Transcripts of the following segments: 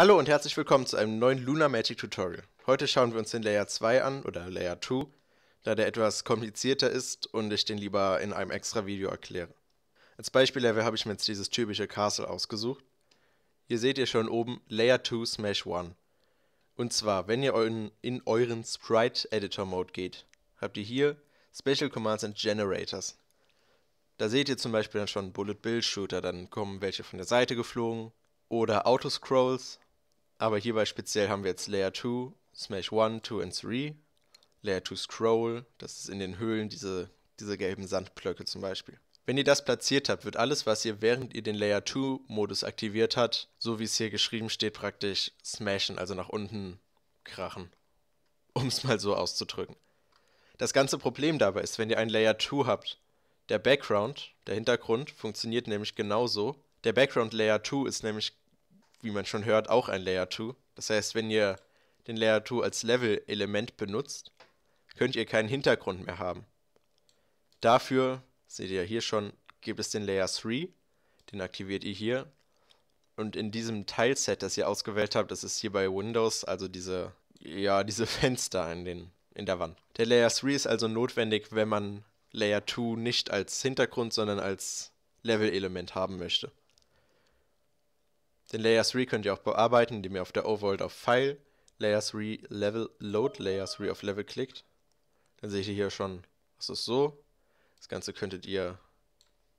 Hallo und herzlich willkommen zu einem neuen Lunar Magic Tutorial. Heute schauen wir uns den Layer 2 an, oder Layer 2, da der etwas komplizierter ist und ich den lieber in einem extra Video erkläre. Als Beispiellevel habe ich mir jetzt dieses typische Castle ausgesucht. Hier seht ihr schon oben Layer 2 Smash 1. Und zwar, wenn ihr euren, in euren Sprite Editor Mode geht, habt ihr hier Special Commands and Generators. Da seht ihr zum Beispiel dann schon Bullet Build Shooter, dann kommen welche von der Seite geflogen, oder Autoscrolls aber hierbei speziell haben wir jetzt Layer 2, Smash 1, 2 und 3. Layer 2 Scroll, das ist in den Höhlen diese, diese gelben Sandblöcke zum Beispiel. Wenn ihr das platziert habt, wird alles, was ihr während ihr den Layer 2 Modus aktiviert habt, so wie es hier geschrieben steht, praktisch smashen, also nach unten krachen. Um es mal so auszudrücken. Das ganze Problem dabei ist, wenn ihr einen Layer 2 habt, der Background, der Hintergrund, funktioniert nämlich genauso. Der Background Layer 2 ist nämlich wie man schon hört, auch ein Layer 2. Das heißt, wenn ihr den Layer 2 als Level-Element benutzt, könnt ihr keinen Hintergrund mehr haben. Dafür, seht ihr hier schon, gibt es den Layer 3, den aktiviert ihr hier. Und in diesem Teilset, das ihr ausgewählt habt, das ist hier bei Windows, also diese, ja, diese Fenster in, den, in der Wand. Der Layer 3 ist also notwendig, wenn man Layer 2 nicht als Hintergrund, sondern als Level-Element haben möchte. Den Layer 3 könnt ihr auch bearbeiten, indem ihr auf der Overworld auf File, Layer 3, Level, Load Layer 3 auf Level klickt. Dann seht ihr hier schon, das ist so. Das Ganze könntet ihr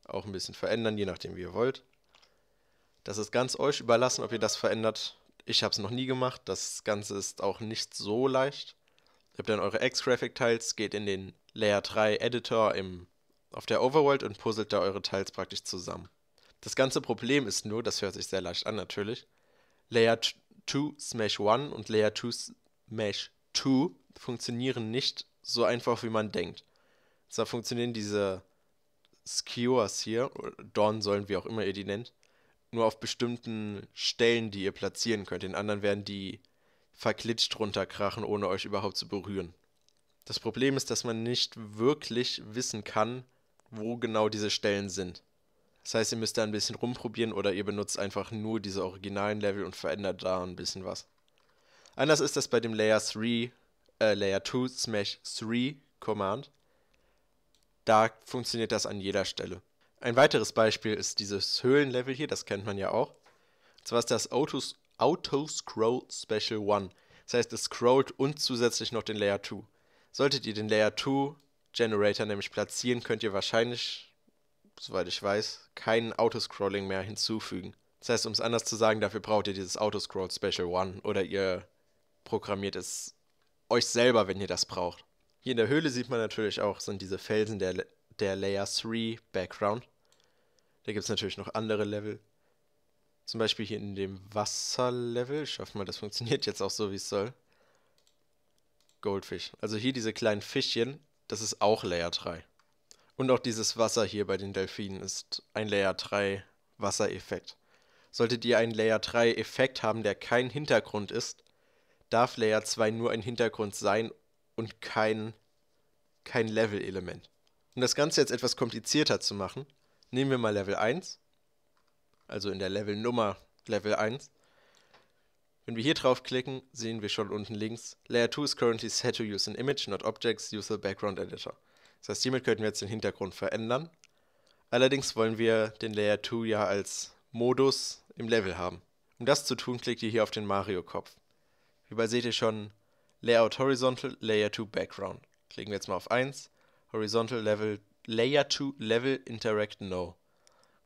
auch ein bisschen verändern, je nachdem wie ihr wollt. Das ist ganz euch überlassen, ob ihr das verändert. Ich habe es noch nie gemacht. Das Ganze ist auch nicht so leicht. Ihr habt dann eure X-Graphic-Tiles, geht in den Layer 3 Editor im, auf der Overworld und puzzelt da eure Tiles praktisch zusammen. Das ganze Problem ist nur, das hört sich sehr leicht an natürlich, Layer 2 Smash 1 und Layer 2 Smash 2 funktionieren nicht so einfach, wie man denkt. Zwar funktionieren diese Skewers hier, Dorn sollen wie auch immer ihr die nennt, nur auf bestimmten Stellen, die ihr platzieren könnt. In anderen werden die verklitscht runterkrachen, ohne euch überhaupt zu berühren. Das Problem ist, dass man nicht wirklich wissen kann, wo genau diese Stellen sind. Das heißt, ihr müsst da ein bisschen rumprobieren oder ihr benutzt einfach nur diese originalen Level und verändert da ein bisschen was. Anders ist das bei dem Layer 3, äh, Layer 2 Smash 3 Command. Da funktioniert das an jeder Stelle. Ein weiteres Beispiel ist dieses Höhlenlevel hier, das kennt man ja auch. Und zwar ist das Autos, Auto Scroll Special 1. Das heißt, es scrollt und zusätzlich noch den Layer 2. Solltet ihr den Layer 2 Generator nämlich platzieren, könnt ihr wahrscheinlich soweit ich weiß, kein Autoscrolling mehr hinzufügen. Das heißt, um es anders zu sagen, dafür braucht ihr dieses Autoscroll Special One oder ihr programmiert es euch selber, wenn ihr das braucht. Hier in der Höhle sieht man natürlich auch, sind diese Felsen der, der Layer 3 Background. Da gibt es natürlich noch andere Level. Zum Beispiel hier in dem Wasserlevel. Ich hoffe mal, das funktioniert jetzt auch so, wie es soll. Goldfish. Also hier diese kleinen Fischchen, das ist auch Layer 3. Und auch dieses Wasser hier bei den Delfinen ist ein Layer 3 Wassereffekt. Solltet ihr einen Layer 3 Effekt haben, der kein Hintergrund ist, darf Layer 2 nur ein Hintergrund sein und kein, kein Level-Element. Um das Ganze jetzt etwas komplizierter zu machen, nehmen wir mal Level 1, also in der Level-Nummer Level 1. Wenn wir hier draufklicken, sehen wir schon unten links, Layer 2 is currently set to use an image, not objects, use the background editor. Das heißt, hiermit könnten wir jetzt den Hintergrund verändern. Allerdings wollen wir den Layer 2 ja als Modus im Level haben. Um das zu tun, klickt ihr hier auf den Mario-Kopf. Hierbei seht ihr schon Layout Horizontal, Layer 2 Background. Klicken wir jetzt mal auf 1. Horizontal Level, Layer 2 Level Interact No.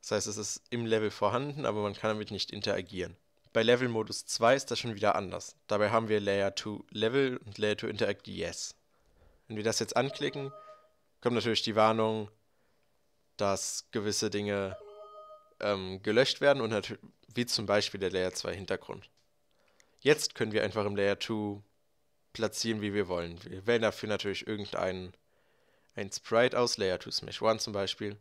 Das heißt, es ist im Level vorhanden, aber man kann damit nicht interagieren. Bei Level Modus 2 ist das schon wieder anders. Dabei haben wir Layer 2 Level und Layer 2 Interact Yes. Wenn wir das jetzt anklicken, kommt natürlich die Warnung, dass gewisse Dinge ähm, gelöscht werden und natürlich, wie zum Beispiel der Layer 2 Hintergrund. Jetzt können wir einfach im Layer 2 platzieren, wie wir wollen. Wir wählen dafür natürlich irgendeinen ein Sprite aus Layer 2 Smash 1 zum Beispiel.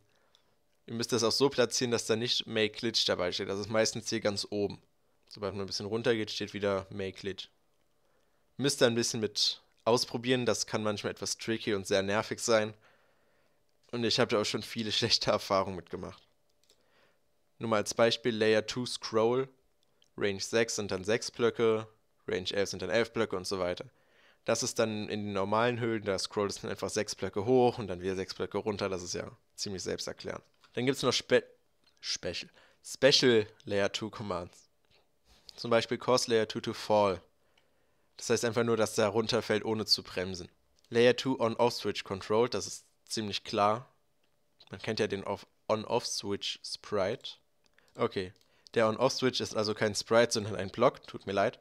Ihr müsst das auch so platzieren, dass da nicht Make Glitch dabei steht. Das ist meistens hier ganz oben. Sobald man ein bisschen runter geht, steht wieder Make Glitch. Müsst ihr ein bisschen mit ausprobieren. Das kann manchmal etwas tricky und sehr nervig sein. Und ich habe da auch schon viele schlechte Erfahrungen mitgemacht. Nur mal als Beispiel Layer 2 Scroll, Range 6 sind dann 6 Blöcke, Range 11 sind dann 11 Blöcke und so weiter. Das ist dann in den normalen Höhlen, da scrollt es dann einfach 6 Blöcke hoch und dann wieder 6 Blöcke runter, das ist ja ziemlich selbsterklärend. Dann gibt es noch Spe Special. Special Layer 2 Commands. Zum Beispiel Cause Layer 2 to Fall. Das heißt einfach nur, dass der runterfällt, ohne zu bremsen. Layer 2 On-Off-Switch Control, das ist ziemlich klar. Man kennt ja den On-Off-Switch-Sprite. Okay, der On-Off-Switch ist also kein Sprite, sondern ein Block, tut mir leid.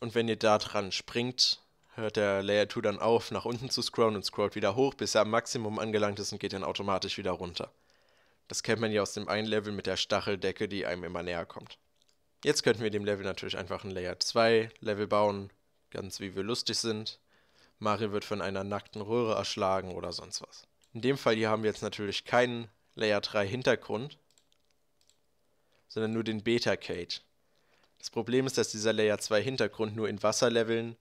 Und wenn ihr da dran springt, hört der Layer 2 dann auf, nach unten zu scrollen und scrollt wieder hoch, bis er am Maximum angelangt ist und geht dann automatisch wieder runter. Das kennt man ja aus dem einen Level mit der Stacheldecke, die einem immer näher kommt. Jetzt könnten wir dem Level natürlich einfach ein Layer 2 Level bauen, ganz wie wir lustig sind. Mario wird von einer nackten Röhre erschlagen oder sonst was. In dem Fall hier haben wir jetzt natürlich keinen Layer 3 Hintergrund, sondern nur den Beta Cage. Das Problem ist, dass dieser Layer 2 Hintergrund nur in Wasserleveln,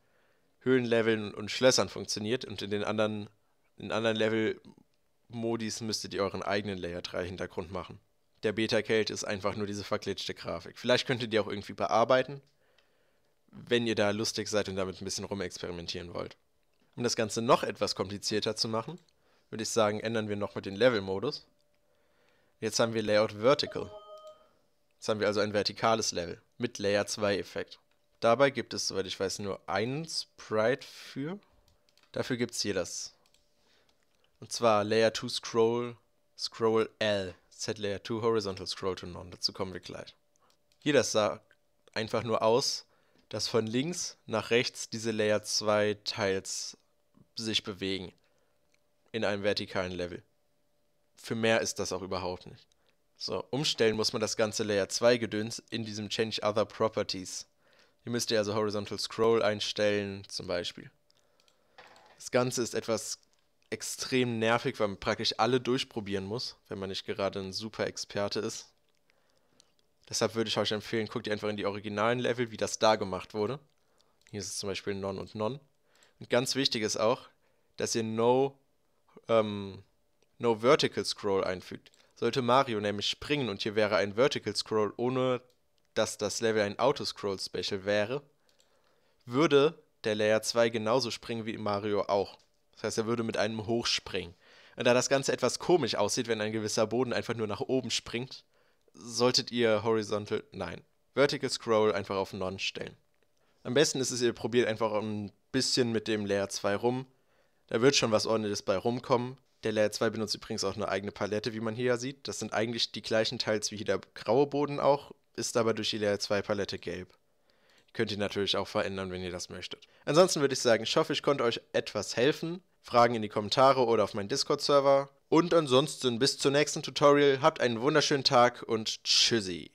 Höhlenleveln und Schlössern funktioniert und in den anderen, in anderen Level-Modis müsstet ihr euren eigenen Layer 3 Hintergrund machen. Der Beta Cage ist einfach nur diese verglitschte Grafik. Vielleicht könntet ihr auch irgendwie bearbeiten, wenn ihr da lustig seid und damit ein bisschen rumexperimentieren wollt. Um das Ganze noch etwas komplizierter zu machen, würde ich sagen, ändern wir noch mit den Level-Modus. Jetzt haben wir Layout Vertical. Jetzt haben wir also ein vertikales Level mit Layer 2-Effekt. Dabei gibt es, soweit ich weiß, nur einen Sprite für. Dafür gibt es hier das. Und zwar Layer 2 Scroll, Scroll L. Set Layer 2 Horizontal Scroll to None. Dazu kommen wir gleich. Hier, das sah einfach nur aus, dass von links nach rechts diese Layer 2 Teils sich bewegen in einem vertikalen Level. Für mehr ist das auch überhaupt nicht. So, umstellen muss man das ganze Layer 2 Gedöns in diesem Change Other Properties. Hier müsst ihr also Horizontal Scroll einstellen, zum Beispiel. Das Ganze ist etwas extrem nervig, weil man praktisch alle durchprobieren muss, wenn man nicht gerade ein super Experte ist. Deshalb würde ich euch empfehlen, guckt ihr einfach in die originalen Level, wie das da gemacht wurde. Hier ist es zum Beispiel Non und Non. Und ganz wichtig ist auch, dass ihr No, ähm, no Vertical Scroll einfügt. Sollte Mario nämlich springen und hier wäre ein Vertical Scroll, ohne dass das Level ein Autoscroll Special wäre, würde der Layer 2 genauso springen wie Mario auch. Das heißt, er würde mit einem hoch springen. Und da das Ganze etwas komisch aussieht, wenn ein gewisser Boden einfach nur nach oben springt, solltet ihr Horizontal, nein, Vertical Scroll einfach auf Non stellen. Am besten ist es, ihr probiert einfach um bisschen mit dem Layer 2 rum. Da wird schon was ordentliches bei rumkommen. Der Layer 2 benutzt übrigens auch eine eigene Palette, wie man hier sieht. Das sind eigentlich die gleichen Teils wie hier der graue Boden auch, ist aber durch die Layer 2 Palette gelb. Könnt ihr natürlich auch verändern, wenn ihr das möchtet. Ansonsten würde ich sagen, ich hoffe, ich konnte euch etwas helfen. Fragen in die Kommentare oder auf meinen Discord-Server. Und ansonsten bis zum nächsten Tutorial, habt einen wunderschönen Tag und tschüssi.